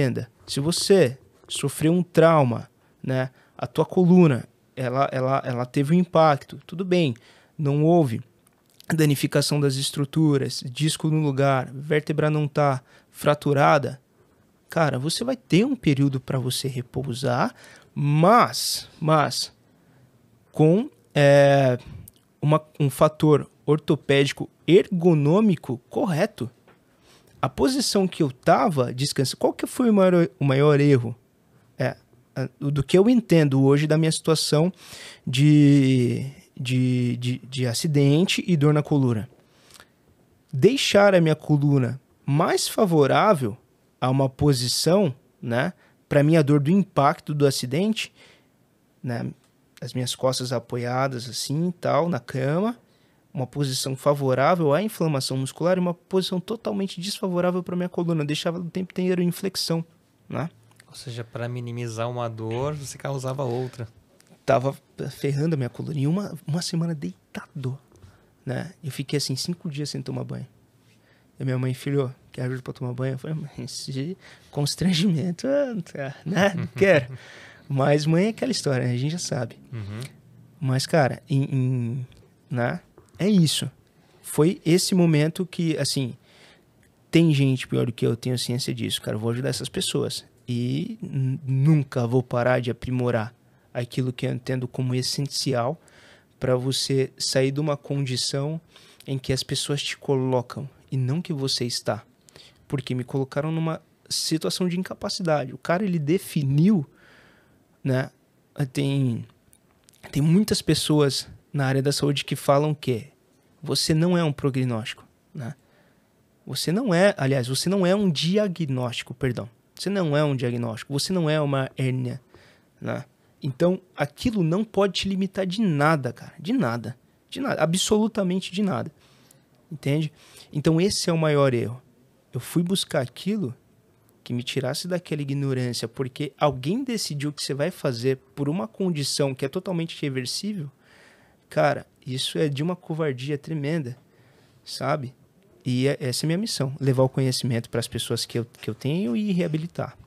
entenda, se você sofreu um trauma, né, a tua coluna, ela, ela, ela teve um impacto, tudo bem, não houve danificação das estruturas, disco no lugar, vértebra não tá fraturada, cara, você vai ter um período para você repousar, mas, mas com é, uma, um fator ortopédico ergonômico correto, a posição que eu tava descansa. Qual que foi o maior, o maior erro? É, do que eu entendo hoje da minha situação de, de, de, de acidente e dor na coluna. Deixar a minha coluna mais favorável a uma posição, né, para minha dor do impacto do acidente, né, as minhas costas apoiadas assim, tal, na cama, uma posição favorável à inflamação muscular e uma posição totalmente desfavorável para minha coluna. Eu deixava o tempo inteiro em flexão, né? Ou seja, para minimizar uma dor, você causava outra. Tava ferrando a minha coluna. E uma, uma semana deitado, né? Eu fiquei assim, cinco dias sem tomar banho. E minha mãe, filho, quer ajuda para tomar banho? Eu falei, mãe, esse constrangimento, né? Não quero. Mas mãe é aquela história, né? a gente já sabe. Uhum. Mas, cara, em, em, né? é isso. Foi esse momento que, assim, tem gente pior do que eu, tenho ciência disso, cara. Eu vou ajudar essas pessoas. E nunca vou parar de aprimorar aquilo que eu entendo como essencial para você sair de uma condição em que as pessoas te colocam e não que você está. Porque me colocaram numa situação de incapacidade. O cara ele definiu, né? Tem tem muitas pessoas na área da saúde que falam que você não é um prognóstico, né? Você não é, aliás, você não é um diagnóstico, perdão. Você não é um diagnóstico, você não é uma hérnia, né? Então, aquilo não pode te limitar de nada, cara, de nada, de nada, absolutamente de nada. Entende? Então, esse é o maior erro. Eu fui buscar aquilo que me tirasse daquela ignorância, porque alguém decidiu que você vai fazer por uma condição que é totalmente reversível Cara, isso é de uma covardia tremenda, sabe? E é, essa é a minha missão, levar o conhecimento para as pessoas que eu, que eu tenho e reabilitar.